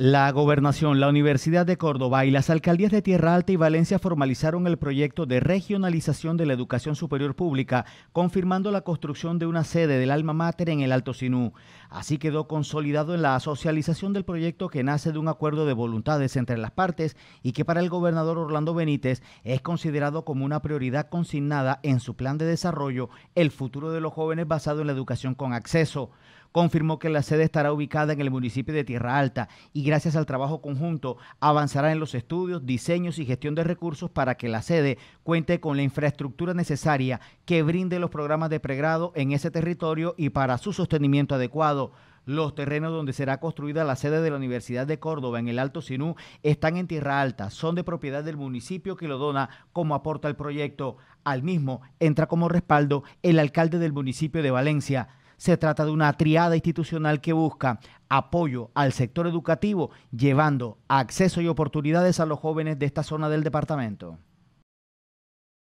La gobernación, la Universidad de Córdoba y las alcaldías de Tierra Alta y Valencia formalizaron el proyecto de regionalización de la educación superior pública, confirmando la construcción de una sede del alma mater en el Alto Sinú. Así quedó consolidado en la socialización del proyecto que nace de un acuerdo de voluntades entre las partes y que para el gobernador Orlando Benítez es considerado como una prioridad consignada en su plan de desarrollo el futuro de los jóvenes basado en la educación con acceso confirmó que la sede estará ubicada en el municipio de Tierra Alta y gracias al trabajo conjunto avanzará en los estudios, diseños y gestión de recursos para que la sede cuente con la infraestructura necesaria que brinde los programas de pregrado en ese territorio y para su sostenimiento adecuado. Los terrenos donde será construida la sede de la Universidad de Córdoba en el Alto Sinú están en tierra alta, son de propiedad del municipio que lo dona como aporta el proyecto. Al mismo entra como respaldo el alcalde del municipio de Valencia. Se trata de una triada institucional que busca apoyo al sector educativo, llevando acceso y oportunidades a los jóvenes de esta zona del departamento.